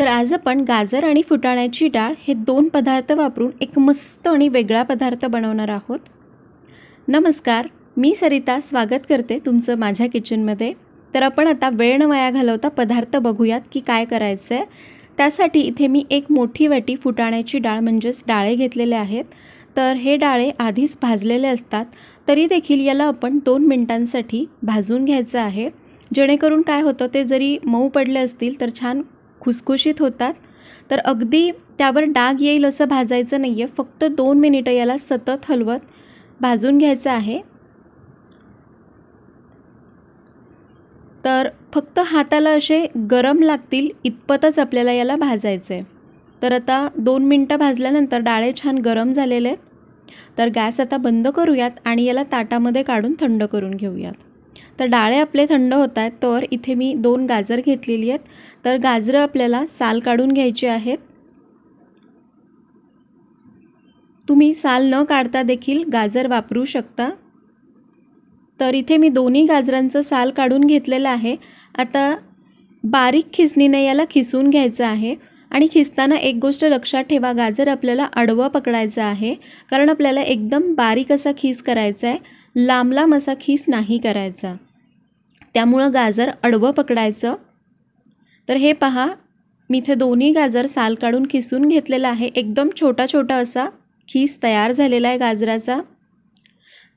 तर आज आपण गाजर आणि फुटाण्याची डाळ हे दोन पदार्थ वापरून एक मस्त आणि वेगळा पदार्थ बनवणार आहोत नमस्कार मी सरिता स्वागत करते तुमचं माझ्या किचनमध्ये तर आपण आता वेळ न वाया घालवता पदार्थ बघूयात की काय करायचं आहे त्यासाठी इथे मी एक मोठी वाटी फुटाण्याची डाळ म्हणजेच डाळे घेतलेले आहेत तर हे डाळे आधीच भाजलेले असतात तरी देखील याला आपण दोन मिनिटांसाठी भाजून घ्यायचं आहे जेणेकरून काय होतं ते जरी मऊ पडले असतील तर छान खुसखुशीत होतात तर अगदी त्यावर डाग येईल असं भाजायचं नाही आहे फक्त दोन मिनिटं याला सतत हलवत भाजून घ्यायचं आहे तर फक्त हाताला असे गरम लागतील इतपतच आपल्याला याला भाजायचं आहे तर आता दोन मिनटं भाजल्यानंतर डाळे छान गरम झालेले आहेत तर गॅस आता बंद करूयात आणि याला ताटामध्ये काढून थंड करून घेऊयात तर डाळे आपले थंड होत आहेत तर इथे मी दोन गाजर घेतलेली आहेत तर गाजरं आपल्याला साल काढून घ्यायची आहेत तुम्ही साल न काढता देखील गाजर वापरू शकता तर इथे मी दोन्ही गाजरांचं साल काढून घेतलेलं आहे आता बारीक खिसणीने याला खिसून घ्यायचं आहे आणि खिसताना एक गोष्ट लक्षात ठेवा गाजर आपल्याला आडवं पकडायचं आहे कारण आपल्याला एकदम बारीक असा खीस करायचा आहे लांब लांब असा खीस नाही करायचा त्यामुळं गाजर अडवं पकडायचं तर हे पहा मी इथे दोन्ही गाजर साल काढून खिसून घेतलेला आहे एकदम छोटा छोटा असा खीस तयार झालेला आहे गाजराचा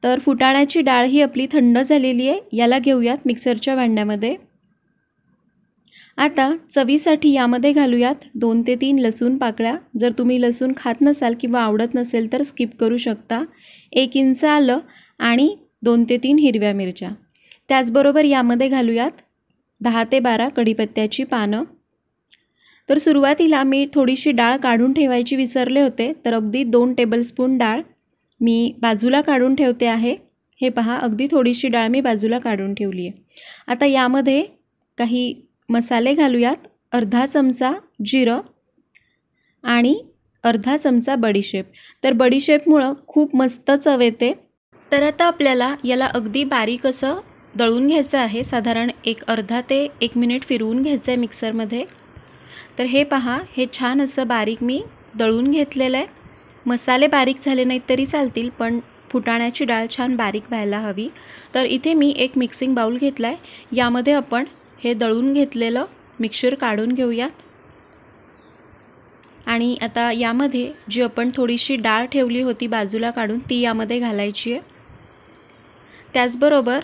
तर फुटाण्याची डाळ ही आपली थंड झालेली आहे याला घेऊयात मिक्सरच्या भांड्यामध्ये आता चवीसाठी यामध्ये घालूयात दोन ते तीन लसूण पाकळ्या जर तुम्ही लसूण खात नसाल किंवा आवडत नसेल तर स्किप करू शकता एक इंच आलं आणि दोन ते तीन हिरव्या मिरच्या त्याचबरोबर यामध्ये घालूयात दहा ते बारा कढीपत्त्याची पानं तर सुरुवातीला मी थोडीशी डाळ काढून ठेवायची विसरले होते तर अगदी दोन टेबलस्पून डाळ मी बाजूला काढून ठेवते आहे हे पहा अगदी थोडीशी डाळ मी बाजूला काढून ठेवली आहे आता यामध्ये काही मसाले घालूयात अर्धा चमचा जिरं आणि अर्धा चमचा बडीशेप तर बडीशेपमुळं खूप मस्त चव येते तर आता आपल्याला याला अगदी बारीक असं दळून घ्यायचं आहे साधारण एक अर्धा ते एक मिनिट फिरवून घ्यायचं आहे मिक्सरमध्ये तर हे पहा हे छान असं बारीक मी दळून घेतलेलं आहे मसाले बारीक झाले नाहीत तरी चालतील पण फुटाण्याची डाळ छान बारीक व्हायला हवी तर इथे मी एक मिक्सिंग बाऊल घेतला आहे यामध्ये आपण हे दळून घेतलेलं मिक्सर काढून घेऊयात आणि आता यामध्ये जी आपण थोडीशी डाळ ठेवली होती बाजूला काढून ती यामध्ये घालायची आहे त्याचबरोबर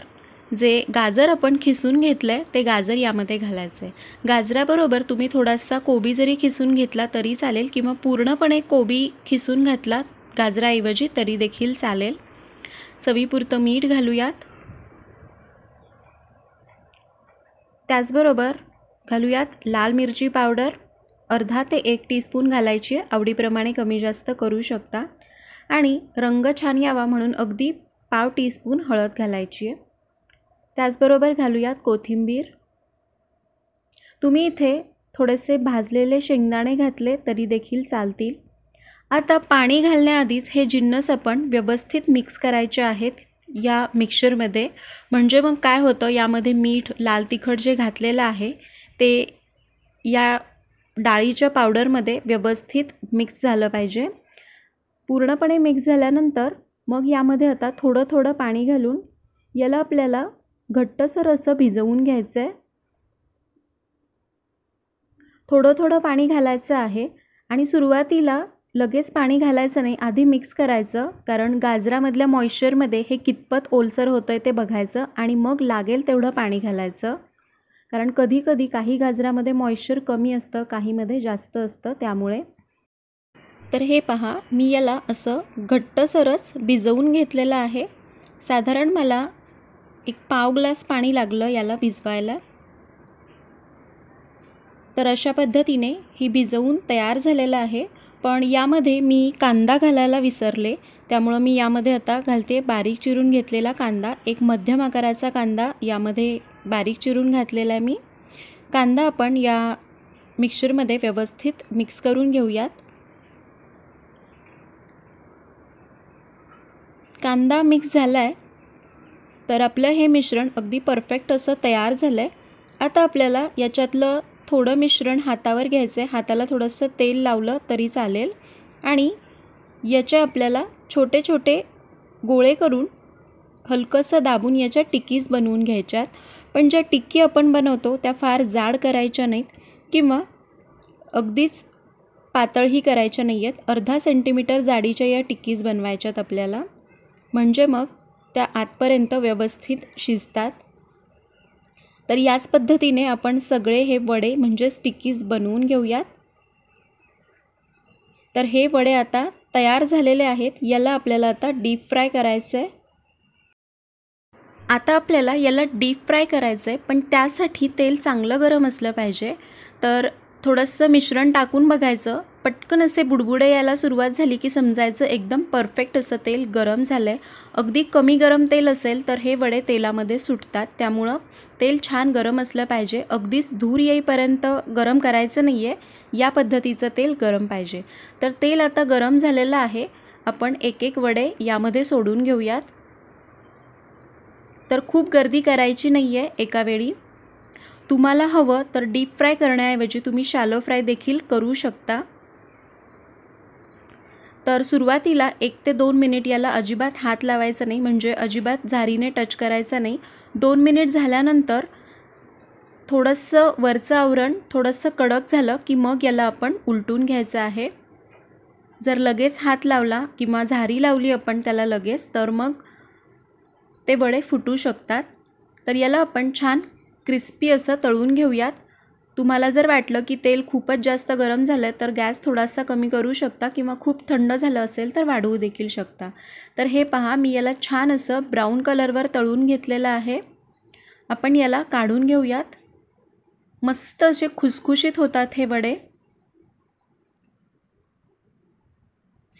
जे गाजर आपण खिसून घेतलं आहे ते गाजर यामध्ये घालायचं आहे गाजराबरोबर तुम्ही थोडासा कोबी जरी खिसून घेतला तरी चालेल किंवा पूर्णपणे कोबी खिसून घातला गाजराऐवजी तरी देखील चालेल चवीपुरतं मीठ घालूयात त्याचबरोबर घालूयात लाल मिरची पावडर अर्धा ते एक टीस्पून घालायची आवडीप्रमाणे कमी जास्त करू शकता आणि रंग छान यावा म्हणून अगदी पाव टीस्पून हळद घालायची आहे त्याचबरोबर घालूयात कोथिंबीर तुम्ही इथे थोडेसे भाजलेले शेंगदाणे घातले तरी देखील चालतील आता पाणी घालण्याआधीच हे जिन्नस आपण व्यवस्थित मिक्स करायचे आहेत या मिक्सरमध्ये म्हणजे मग काय होतं यामध्ये मीठ लाल तिखट जे घातलेलं आहे ते या डाळीच्या पावडरमध्ये व्यवस्थित मिक्स झालं पाहिजे पूर्णपणे मिक्स झाल्यानंतर मग यामध्ये आता थोडं थोडं पाणी घालून याला आपल्याला घट्टसर असं भिजवून घ्यायचं आहे थोडं थोडं पाणी घालायचं आहे आणि सुरुवातीला लगेच पाणी घालायचं नाही आधी मिक्स करायचं कारण गाजरामधल्या मॉइश्चरमध्ये हे कितपत ओलसर होतं आहे ते बघायचं आणि मग लागेल तेवढं पाणी घालायचं कारण कधीकधी काही गाजरामध्ये मॉइश्चर कमी असतं काहीमध्ये जास्त असतं त्यामुळे तर हे पहा मी याला असं घट्टसरच भिजवून घेतलेलं आहे साधारण मला एक पाव ग्लास पाणी लागलं याला भिजवायला तर अशा पद्धतीने ही भिजवून तयार झालेलं आहे पण यामध्ये मी कांदा घालायला विसरले त्यामुळं मी यामध्ये आता घालते बारीक चिरून घेतलेला कांदा एक मध्यम आकाराचा कांदा यामध्ये बारीक चिरून घातलेला आहे मी कांदा आपण या मिक्सरमध्ये व्यवस्थित मिक्स करून घेऊयात कांदा मिक्स झाला आहे तर आपलं हे मिश्रण अगदी परफेक्ट असं तयार झालं आहे आता आपल्याला याच्यातलं थोडं मिश्रण हातावर घ्यायचं आहे हाताला थोडंसं तेल लावलं तरी चालेल आणि याचे आपल्याला छोटे छोटे गोळे करून हलकंसं दाबून याच्या टिक्कीज बनवून घ्यायच्यात पण ज्या टिक्की आपण बनवतो त्या फार जाड करायच्या नाहीत किंवा अगदीच पातळही करायच्या नाही आहेत अर्धा सेंटीमीटर जाडीच्या या टिक्कीज बनवायच्यात आपल्याला म्हणजे मग त्या आतपर्यंत व्यवस्थित शिजतात तर याच पद्धतीने आपण सगळे हे वडे म्हणजे स्टिकीज बनवून घेऊयात तर हे वडे आता तयार झालेले आहेत याला आपल्याला आता डीप फ्राय करायचं आहे आता आपल्याला याला डीप फ्राय करायचं आहे पण त्यासाठी तेल चांगलं गरम असलं पाहिजे तर थोडंसं मिश्रण टाकून बघायचं पटकन असे बुडबुडे यायला सुरुवात झाली की समजायचं एकदम परफेक्ट असं तेल गरम झालं आहे अगदी कमी गरम तेल असेल तर हे वडे तेलामध्ये सुटतात त्यामुळं तेल छान गरम असलं पाहिजे अगदीच धूर येईपर्यंत गरम करायचं नाही आहे या पद्धतीचं तेल गरम पाहिजे तर तेल आता गरम झालेलं आहे आपण एक एक वडे यामध्ये सोडून घेऊयात तर खूप गर्दी करायची नाही आहे एकावेळी तुम्हाला हवं तर डीप फ्राय करण्याऐवजी तुम्ही शॅलो फ्राय देखील करू शकता तर सुरुवातीला एक ते दोन मिनिट याला अजिबात हात लावायचा नाही म्हणजे अजिबात झारीने टच करायचा नाही दोन मिनिट झाल्यानंतर थोडंसं वरचं आवरण थोडंसं कडक झालं की मग याला आपण उलटून घ्यायचं आहे जर लगेच हात लावला किंवा झारी लावली आपण त्याला लगेच तर मग ते वडे फुटू शकतात तर याला आपण छान क्रिस्पी असं तळून घेऊयात तुम्हाला जर वाटलं की तेल खूपच जास्त गरम झालं तर गॅस थोडासा कमी करू शकता किंवा खूप थंड झालं असेल तर वाढवू देखील शकता तर हे पहा मी याला छान असं ब्राऊन कलरवर तळून घेतलेलं आहे आपण याला काढून घेऊयात मस्त असे खुसखुशीत होतात हे वडे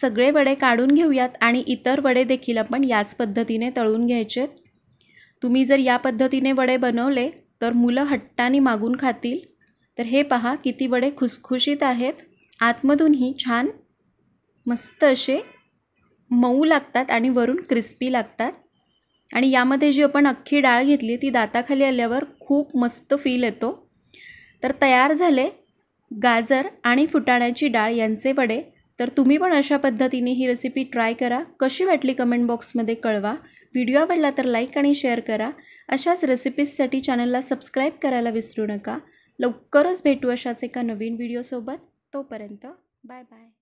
सगळे वडे काढून घेऊयात आणि इतर वडे देखील आपण याच पद्धतीने तळून घ्यायचेत तुम्ही जर या पद्धतीने वडे बनवले तर मुलं हट्टाने मागून खातील तर हे पहा किती वडे खुसखुशीत आहेत आतमधूनही छान मस्त असे मऊ लागतात आणि वरून क्रिस्पी लागतात आणि यामध्ये जी आपण अख्खी डाळ घेतली ती दाताखाली आल्यावर खूप मस्त फील येतो तर तयार झाले गाजर आणि फुटाण्याची डाळ यांचे वडे तर तुम्ही पण अशा पद्धतीने ही रेसिपी ट्राय करा कशी वाटली कमेंट बॉक्समध्ये कळवा व्हिडिओ आवडला तर लाईक आणि शेअर करा अशाच रेसिपीजसाठी चॅनलला सबस्क्राईब करायला विसरू नका लवकरच भेटू अशाच एका नवीन व्हिडिओसोबत तोपर्यंत बाय बाय